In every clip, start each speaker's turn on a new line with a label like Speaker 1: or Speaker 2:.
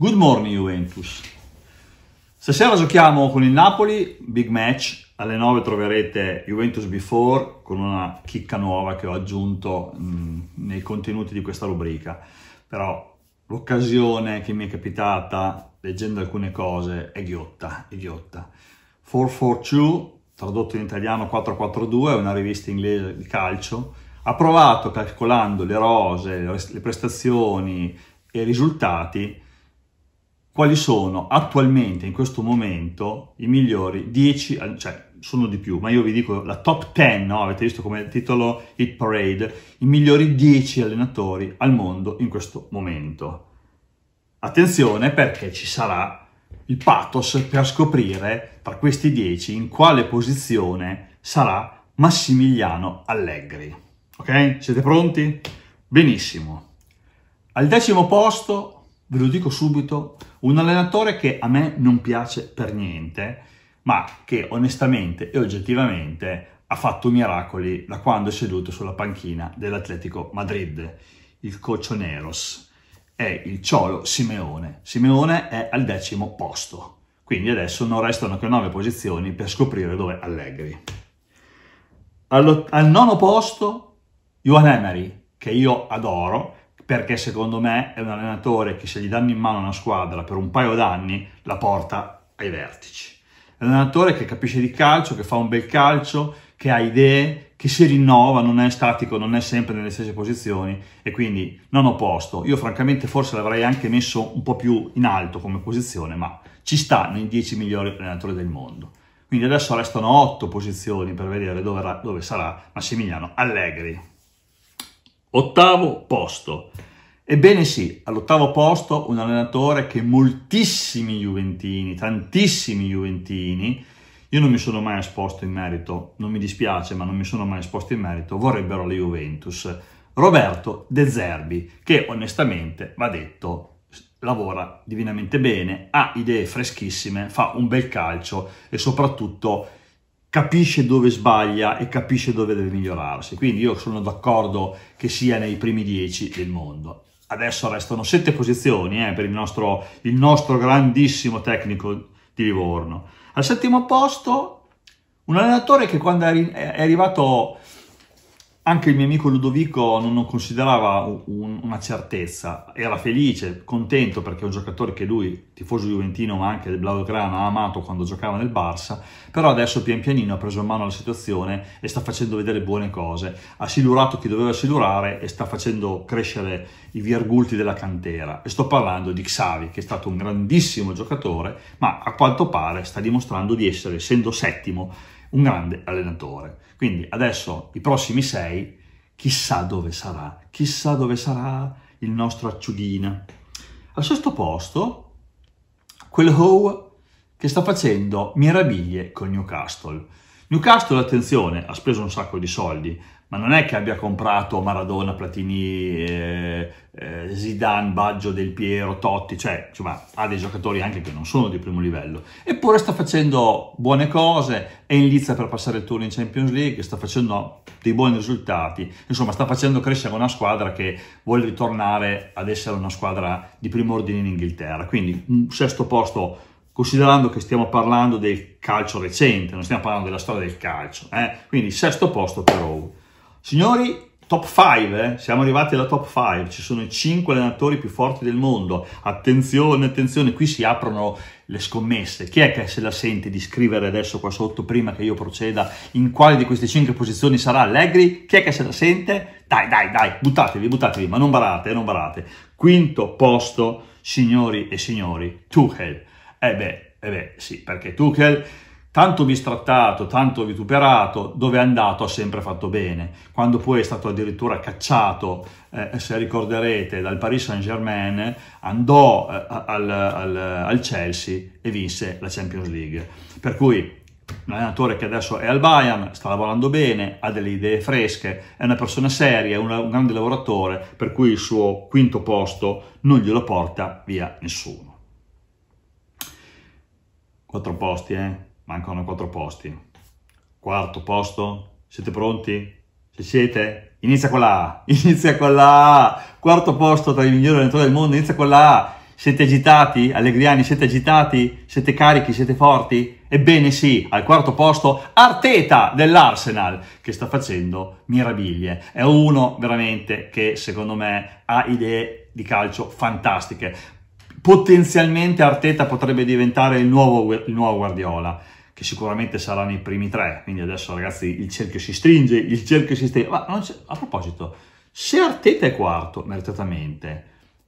Speaker 1: Good morning Juventus. Stasera giochiamo con il Napoli, big match. Alle 9 troverete Juventus Before con una chicca nuova che ho aggiunto mh, mm, nei contenuti di questa rubrica. Però l'occasione che mi è capitata leggendo alcune cose è ghiotta, è ghiotta. 442, tradotto in italiano 442, è una rivista inglese di calcio, ha provato calcolando le rose, le prestazioni e i risultati quali sono attualmente, in questo momento, i migliori 10, cioè sono di più, ma io vi dico la top 10, no? avete visto come titolo Hit Parade, i migliori 10 allenatori al mondo in questo momento. Attenzione perché ci sarà il pathos per scoprire tra questi 10 in quale posizione sarà Massimiliano Allegri. Ok? Siete pronti? Benissimo. Al decimo posto ve lo dico subito, un allenatore che a me non piace per niente, ma che onestamente e oggettivamente ha fatto miracoli da quando è seduto sulla panchina dell'Atletico Madrid, il Cocioneros, è il Ciolo Simeone. Simeone è al decimo posto, quindi adesso non restano che nove posizioni per scoprire dove Allegri. Allo, al nono posto, Johan Emery, che io adoro, perché secondo me è un allenatore che se gli danno in mano una squadra per un paio d'anni la porta ai vertici. È un allenatore che capisce di calcio, che fa un bel calcio, che ha idee, che si rinnova, non è statico, non è sempre nelle stesse posizioni e quindi non ho posto. Io francamente forse l'avrei anche messo un po' più in alto come posizione, ma ci sta nei 10 migliori allenatori del mondo. Quindi adesso restano 8 posizioni per vedere dove, dove sarà Massimiliano Allegri. Ottavo posto. Ebbene sì, all'ottavo posto un allenatore che moltissimi Juventini, tantissimi Juventini, io non mi sono mai esposto in merito, non mi dispiace, ma non mi sono mai esposto in merito, vorrebbero la Juventus. Roberto De Zerbi, che onestamente, va detto, lavora divinamente bene, ha idee freschissime, fa un bel calcio e soprattutto capisce dove sbaglia e capisce dove deve migliorarsi. Quindi io sono d'accordo che sia nei primi dieci del mondo. Adesso restano sette posizioni eh, per il nostro, il nostro grandissimo tecnico di Livorno. Al settimo posto un allenatore che quando è arrivato anche il mio amico Ludovico non lo considerava un, una certezza, era felice, contento perché è un giocatore che lui, tifoso juventino ma anche del Blaugrana, ha amato quando giocava nel Barça, però adesso pian pianino ha preso in mano la situazione e sta facendo vedere buone cose. Ha silurato chi doveva silurare e sta facendo crescere i virgulti della cantera. E sto parlando di Xavi, che è stato un grandissimo giocatore, ma a quanto pare sta dimostrando di essere, essendo settimo, un grande allenatore. Quindi adesso i prossimi sei, chissà dove sarà, chissà dove sarà il nostro acciughina. Al sesto posto, quel Howe che sta facendo mirabiglie con Newcastle. Newcastle, attenzione, ha speso un sacco di soldi, ma non è che abbia comprato Maradona, Platini, eh, eh, Zidane, Baggio, Del Piero, Totti, cioè insomma, ha dei giocatori anche che non sono di primo livello, eppure sta facendo buone cose, è in lizza per passare il turno in Champions League, sta facendo dei buoni risultati, insomma sta facendo crescere una squadra che vuole ritornare ad essere una squadra di primo ordine in Inghilterra, quindi un sesto posto considerando che stiamo parlando del calcio recente, non stiamo parlando della storia del calcio, eh? quindi sesto posto per Owen. Signori, top 5, eh? siamo arrivati alla top 5, ci sono i 5 allenatori più forti del mondo. Attenzione, attenzione, qui si aprono le scommesse. Chi è che se la sente di scrivere adesso qua sotto prima che io proceda in quale di queste 5 posizioni sarà Allegri? Chi è che se la sente? Dai, dai, dai, buttatevi, buttatevi, ma non barate, non barate. Quinto posto, signori e signori, Tuchel. Eh beh, eh beh, sì, perché Tuchel tanto bistrattato, tanto vituperato, dove è andato ha sempre fatto bene. Quando poi è stato addirittura cacciato, eh, se ricorderete, dal Paris Saint-Germain, andò eh, al, al, al, Chelsea e vinse la Champions League. Per cui un allenatore che adesso è al Bayern, sta lavorando bene, ha delle idee fresche, è una persona seria, è un, un grande lavoratore, per cui il suo quinto posto non glielo porta via nessuno. Quattro posti, eh? Mancano quattro posti. Quarto posto. Siete pronti? Ci siete? Inizia con la A. Inizia con la A. Quarto posto tra i migliori allenatori del mondo. Inizia con la A. Siete agitati? Allegriani, siete agitati? Siete carichi? Siete forti? Ebbene sì, al quarto posto Arteta dell'Arsenal che sta facendo meraviglie, È uno veramente che secondo me ha idee di calcio fantastiche potenzialmente Arteta potrebbe diventare il nuovo, il nuovo Guardiola che sicuramente saranno i primi tre. Quindi adesso, ragazzi, il cerchio si stringe, il cerchio si stringe. Ma a proposito, se Arteta è quarto meritatamente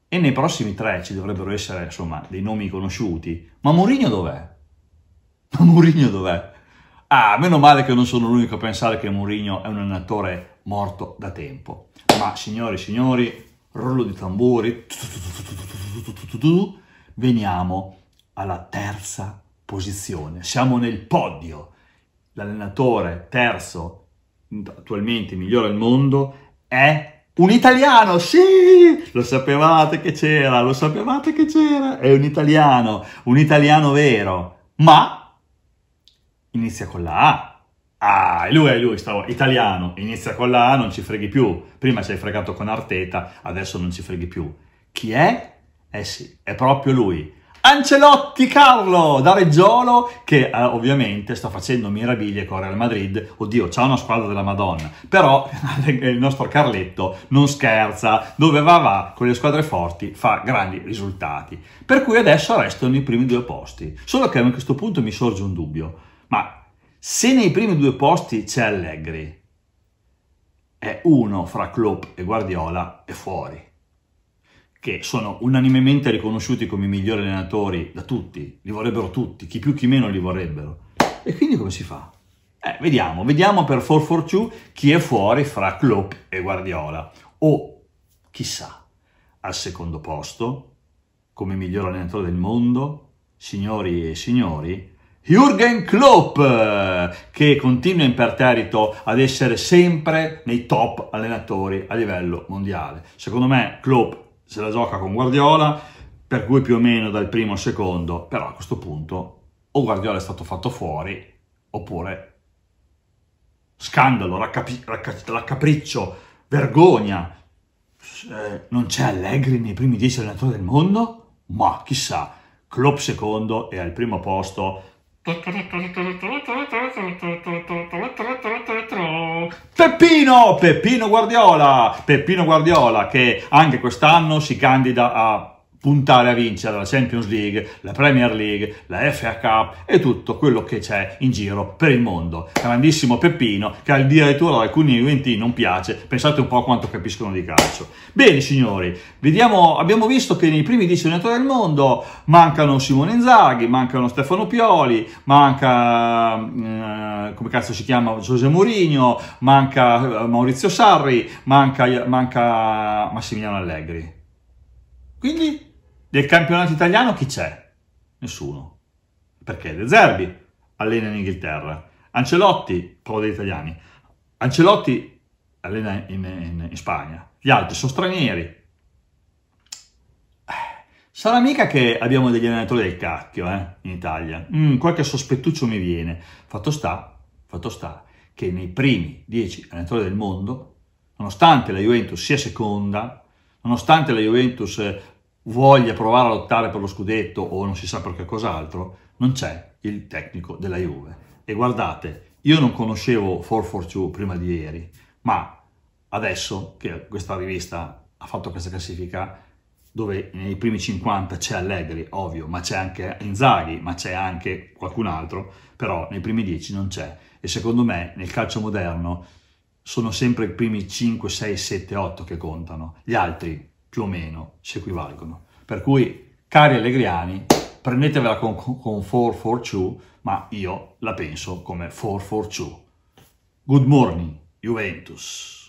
Speaker 1: e nei prossimi tre ci dovrebbero essere, insomma, dei nomi conosciuti, ma Mourinho dov'è? Ma Mourinho dov'è? Ah, meno male che non sono l'unico a pensare che Mourinho è un allenatore morto da tempo. Ma signori, signori, rollo di tamburi, veniamo alla terza posizione, siamo nel podio. L'allenatore terzo, attualmente migliore al mondo, è un italiano, sì! Lo sapevate che c'era, lo sapevate che c'era, è un italiano, un italiano vero, ma inizia con la A Ah, è lui, è lui, stavo italiano, inizia con la A, non ci freghi più. Prima ci hai fregato con Arteta, adesso non ci freghi più. Chi è? Eh sì, è proprio lui. Ancelotti Carlo da Reggiolo che eh, ovviamente sta facendo mirabilie con Real Madrid oddio c'ha una squadra della madonna però il nostro Carletto non scherza dove va va con le squadre forti fa grandi risultati per cui adesso restano i primi due posti solo che a questo punto mi sorge un dubbio ma se nei primi due posti c'è Allegri è uno fra Klopp e Guardiola e fuori, che sono unanimemente riconosciuti come i migliori allenatori da tutti, li vorrebbero tutti, chi più chi meno li vorrebbero. E quindi come si fa? Eh, vediamo, vediamo per 442 chi è fuori fra Klopp e Guardiola. O, chissà, al secondo posto, come miglior allenatore del mondo, signori e signori, Jürgen Klopp che continua in imperterrito ad essere sempre nei top allenatori a livello mondiale. Secondo me Klopp se la gioca con Guardiola, per cui più o meno dal primo al secondo, però a questo punto o Guardiola è stato fatto fuori oppure scandalo, raccapi, raccac, raccapriccio, vergogna. Eh, non c'è Allegri nei primi dieci allenatori del mondo? Ma chissà, Klopp secondo è al primo posto Peppino, Peppino Guardiola, Peppino Guardiola che anche quest'anno si candida a puntare a vincere la Champions League, la Premier League, la FA Cup e tutto quello che c'è in giro per il mondo. Grandissimo Peppino che addirittura ad alcuni eventi non piace, pensate un po' a quanto capiscono di calcio. Bene signori, vediamo, abbiamo visto che nei primi 10 allenatori del mondo mancano Simone Inzaghi, mancano Stefano Pioli, manca, eh, come cazzo si chiama, José Mourinho, manca eh, Maurizio Sarri, manca, manca Massimiliano Allegri. Quindi del campionato italiano chi c'è? Nessuno. Perché De Zerbi allena in Inghilterra, Ancelotti prova degli italiani, Ancelotti allena in, in, in Spagna, gli altri sono stranieri. Eh, sarà mica che abbiamo degli allenatori del cacchio eh, in Italia. Mm, qualche sospettuccio mi viene. Fatto sta, fatto sta che nei primi dieci allenatori del mondo, nonostante la Juventus sia seconda, nonostante la Juventus eh, voglia provare a lottare per lo scudetto o non si sa per che cos'altro, non c'è il tecnico della Juve. E guardate, io non conoscevo 442 prima di ieri, ma adesso che questa rivista ha fatto questa classifica, dove nei primi 50 c'è Allegri, ovvio, ma c'è anche Inzaghi, ma c'è anche qualcun altro, però nei primi 10 non c'è. E secondo me nel calcio moderno sono sempre i primi 5, 6, 7, 8 che contano. Gli altri più o meno si equivalgono. Per cui, cari allegriani, prendetevela con, con 442, ma io la penso come 442. Good morning, Juventus.